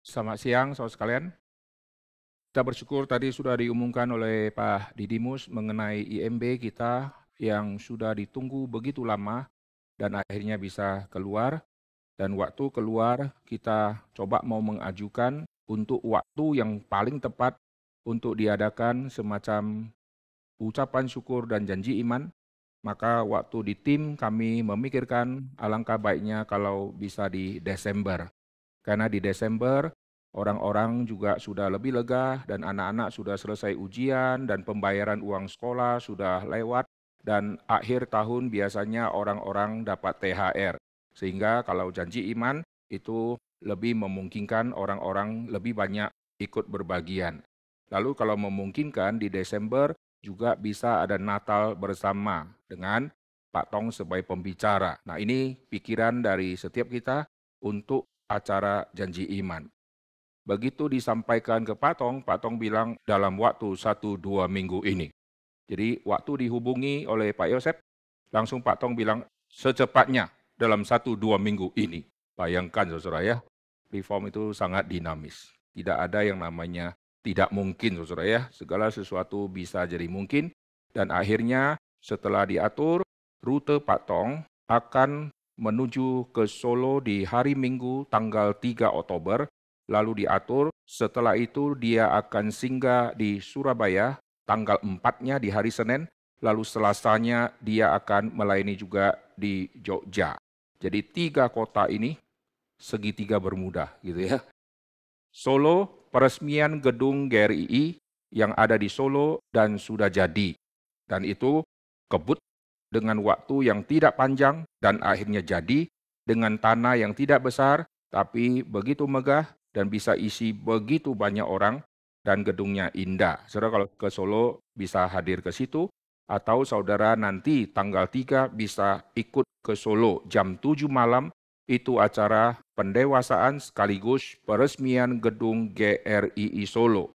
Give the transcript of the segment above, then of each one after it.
Selamat siang, saudara sekalian. Kita bersyukur tadi sudah diumumkan oleh Pak Didimus mengenai IMB kita yang sudah ditunggu begitu lama dan akhirnya bisa keluar. Dan waktu keluar kita coba mau mengajukan untuk waktu yang paling tepat untuk diadakan semacam ucapan syukur dan janji iman. Maka waktu di tim kami memikirkan alangkah baiknya kalau bisa di Desember. Karena di Desember orang-orang juga sudah lebih lega dan anak-anak sudah selesai ujian dan pembayaran uang sekolah sudah lewat dan akhir tahun biasanya orang-orang dapat THR. Sehingga kalau janji iman itu lebih memungkinkan orang-orang lebih banyak ikut berbagian. Lalu kalau memungkinkan di Desember juga bisa ada Natal bersama dengan Pak Tong sebagai pembicara. Nah, ini pikiran dari setiap kita untuk acara janji iman. Begitu disampaikan ke Patong, Patong bilang dalam waktu satu dua minggu ini. Jadi waktu dihubungi oleh Pak Yosep, langsung Pak Tong bilang secepatnya dalam satu dua minggu ini. Bayangkan saudara ya, reform itu sangat dinamis. Tidak ada yang namanya tidak mungkin saudara ya. Segala sesuatu bisa jadi mungkin. Dan akhirnya setelah diatur, rute Pak Tong akan menuju ke Solo di hari Minggu tanggal 3 Oktober, lalu diatur setelah itu dia akan singgah di Surabaya tanggal 4-nya di hari Senin, lalu Selasanya dia akan melayani juga di Jogja. Jadi tiga kota ini segitiga bermuda gitu ya. Solo, peresmian gedung GRII yang ada di Solo dan sudah jadi. Dan itu kebut dengan waktu yang tidak panjang dan akhirnya jadi dengan tanah yang tidak besar tapi begitu megah dan bisa isi begitu banyak orang dan gedungnya indah. Saudara kalau ke Solo bisa hadir ke situ atau saudara nanti tanggal 3 bisa ikut ke Solo jam 7 malam itu acara pendewasaan sekaligus peresmian gedung GRII Solo.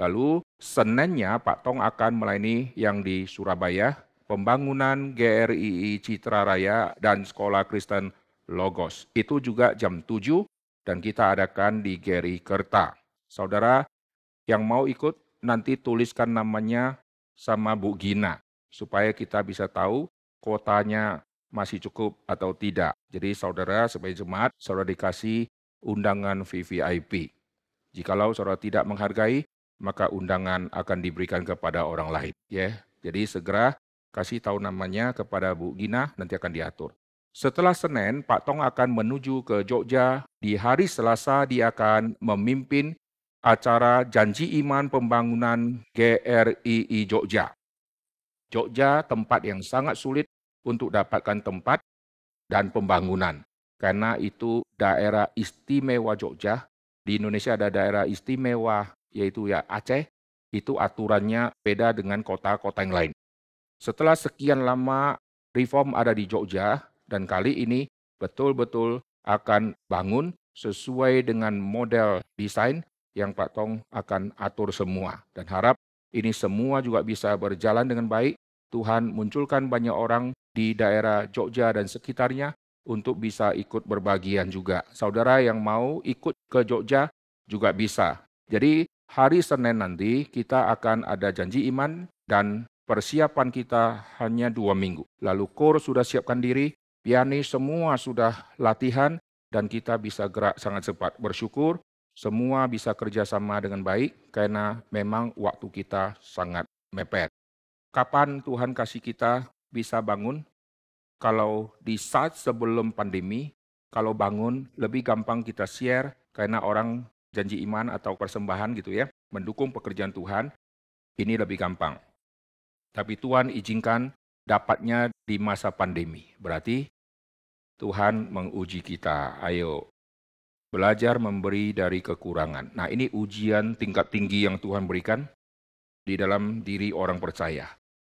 Lalu Seninnya Pak Tong akan melayani yang di Surabaya pembangunan GRII Citra Raya dan Sekolah Kristen Logos. Itu juga jam 7 dan kita adakan di GRI Kerta. Saudara yang mau ikut nanti tuliskan namanya sama Bu Gina supaya kita bisa tahu kuotanya masih cukup atau tidak. Jadi saudara sebagai jemaat, saudara dikasih undangan VVIP. Jikalau saudara tidak menghargai, maka undangan akan diberikan kepada orang lain. Ya, jadi segera Kasih tahu namanya kepada Bu Gina, nanti akan diatur. Setelah Senin, Pak Tong akan menuju ke Jogja. Di hari Selasa, dia akan memimpin acara Janji Iman Pembangunan GRII Jogja. Jogja tempat yang sangat sulit untuk dapatkan tempat dan pembangunan. Karena itu daerah istimewa Jogja. Di Indonesia ada daerah istimewa yaitu ya Aceh. Itu aturannya beda dengan kota-kota yang lain. Setelah sekian lama reform ada di Jogja dan kali ini betul-betul akan bangun sesuai dengan model desain yang Pak Tong akan atur semua. Dan harap ini semua juga bisa berjalan dengan baik. Tuhan munculkan banyak orang di daerah Jogja dan sekitarnya untuk bisa ikut berbagian juga. Saudara yang mau ikut ke Jogja juga bisa. Jadi hari Senin nanti kita akan ada janji iman dan Persiapan kita hanya dua minggu. Lalu kor sudah siapkan diri, pianis semua sudah latihan, dan kita bisa gerak sangat cepat. Bersyukur semua bisa kerjasama dengan baik karena memang waktu kita sangat mepet. Kapan Tuhan kasih kita bisa bangun? Kalau di saat sebelum pandemi, kalau bangun lebih gampang kita share karena orang janji iman atau persembahan gitu ya, mendukung pekerjaan Tuhan, ini lebih gampang. Tapi Tuhan izinkan dapatnya di masa pandemi. Berarti Tuhan menguji kita. Ayo belajar memberi dari kekurangan. Nah, ini ujian tingkat tinggi yang Tuhan berikan di dalam diri orang percaya.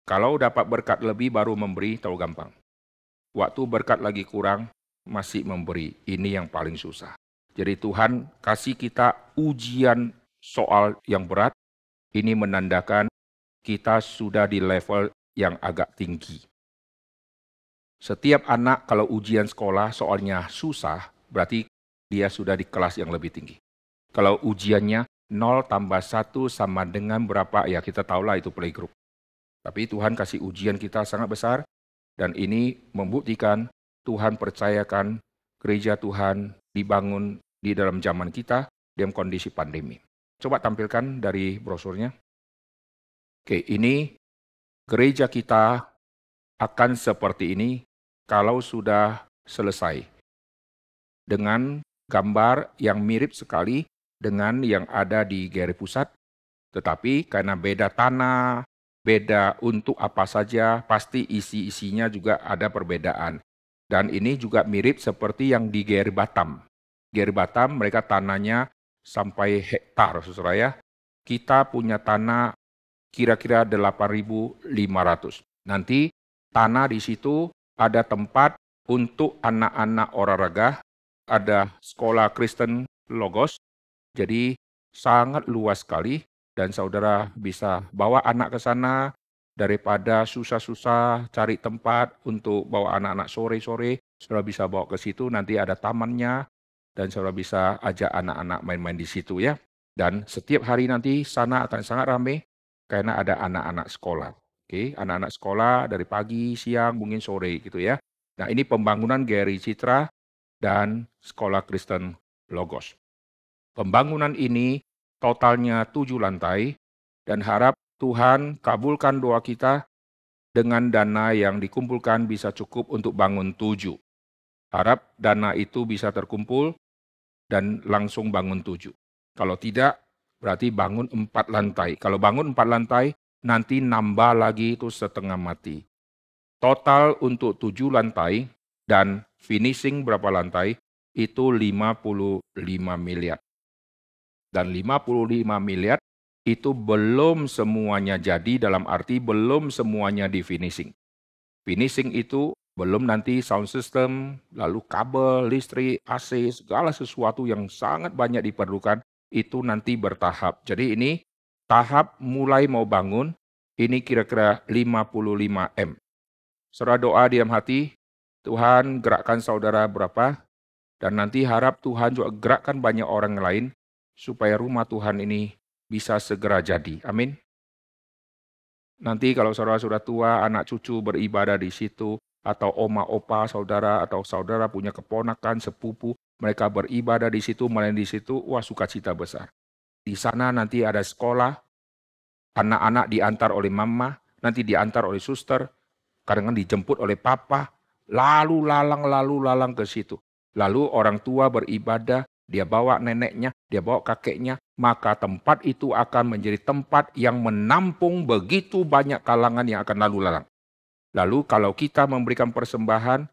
Kalau dapat berkat lebih baru memberi, tahu gampang. Waktu berkat lagi kurang, masih memberi. Ini yang paling susah. Jadi Tuhan kasih kita ujian soal yang berat. Ini menandakan kita sudah di level yang agak tinggi. Setiap anak kalau ujian sekolah soalnya susah, berarti dia sudah di kelas yang lebih tinggi. Kalau ujiannya 0 tambah 1 sama dengan berapa, ya kita tahulah itu playgroup. Tapi Tuhan kasih ujian kita sangat besar, dan ini membuktikan Tuhan percayakan gereja Tuhan dibangun di dalam zaman kita dalam kondisi pandemi. Coba tampilkan dari brosurnya. Oke, ini gereja kita akan seperti ini kalau sudah selesai. Dengan gambar yang mirip sekali dengan yang ada di Geri Pusat, tetapi karena beda tanah, beda untuk apa saja, pasti isi-isinya juga ada perbedaan. Dan ini juga mirip seperti yang di Geri Batam. Geri Batam mereka tanahnya sampai hektar, saudara ya. Kita punya tanah kira-kira 8.500. Nanti tanah di situ ada tempat untuk anak-anak olahraga, ada sekolah Kristen Logos. Jadi sangat luas sekali dan saudara bisa bawa anak ke sana daripada susah-susah cari tempat untuk bawa anak-anak sore-sore, saudara bisa bawa ke situ nanti ada tamannya dan saudara bisa ajak anak-anak main-main di situ ya. Dan setiap hari nanti sana akan sangat ramai karena ada anak-anak sekolah. Oke, anak-anak sekolah dari pagi, siang, mungkin sore gitu ya. Nah, ini pembangunan Gary Citra dan Sekolah Kristen Logos. Pembangunan ini totalnya tujuh lantai dan harap Tuhan kabulkan doa kita dengan dana yang dikumpulkan bisa cukup untuk bangun tujuh. Harap dana itu bisa terkumpul dan langsung bangun tujuh. Kalau tidak, Berarti bangun empat lantai. Kalau bangun empat lantai, nanti nambah lagi itu setengah mati. Total untuk tujuh lantai dan finishing berapa lantai, itu 55 miliar. Dan 55 miliar itu belum semuanya jadi dalam arti belum semuanya di finishing. Finishing itu belum nanti sound system, lalu kabel, listrik, AC, segala sesuatu yang sangat banyak diperlukan itu nanti bertahap. Jadi ini tahap mulai mau bangun, ini kira-kira 55 M. Saudara doa diam hati, Tuhan gerakkan saudara berapa, dan nanti harap Tuhan juga gerakkan banyak orang lain, supaya rumah Tuhan ini bisa segera jadi. Amin. Nanti kalau saudara sudah tua, anak cucu beribadah di situ, atau oma opa saudara atau saudara punya keponakan sepupu mereka beribadah di situ melayani di situ wah sukacita besar di sana nanti ada sekolah anak-anak diantar oleh mama nanti diantar oleh suster kadang-kadang dijemput oleh papa lalu lalang lalu lalang ke situ lalu orang tua beribadah dia bawa neneknya, dia bawa kakeknya, maka tempat itu akan menjadi tempat yang menampung begitu banyak kalangan yang akan lalu lalang. Lalu kalau kita memberikan persembahan,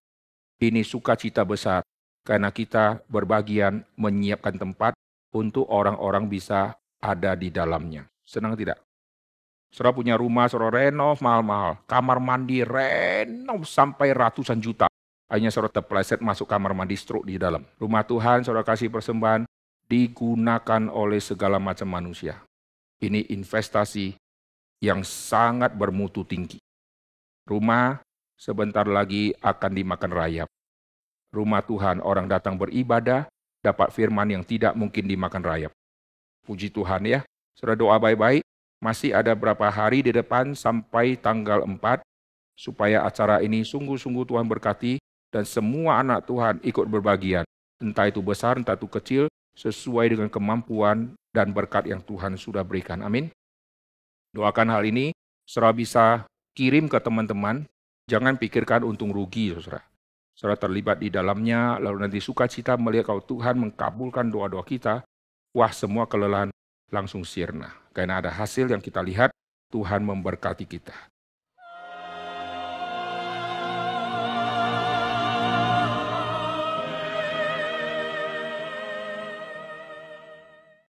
ini sukacita besar karena kita berbagian menyiapkan tempat untuk orang-orang bisa ada di dalamnya. Senang tidak? Saudara punya rumah, saudara renov mahal-mahal. Kamar mandi renov sampai ratusan juta. Hanya saudara terpleset masuk kamar mandi stroke di dalam. Rumah Tuhan saudara kasih persembahan digunakan oleh segala macam manusia. Ini investasi yang sangat bermutu tinggi. Rumah sebentar lagi akan dimakan rayap. Rumah Tuhan orang datang beribadah, dapat firman yang tidak mungkin dimakan rayap. Puji Tuhan ya. Sudah doa baik-baik, masih ada berapa hari di depan sampai tanggal 4, supaya acara ini sungguh-sungguh Tuhan berkati, dan semua anak Tuhan ikut berbagian. Entah itu besar, entah itu kecil, sesuai dengan kemampuan dan berkat yang Tuhan sudah berikan. Amin. Doakan hal ini, serah bisa kirim ke teman-teman, jangan pikirkan untung rugi, saudara. Saudara terlibat di dalamnya, lalu nanti suka cita melihat kalau Tuhan mengkabulkan doa-doa kita, wah semua kelelahan langsung sirna. Karena ada hasil yang kita lihat, Tuhan memberkati kita.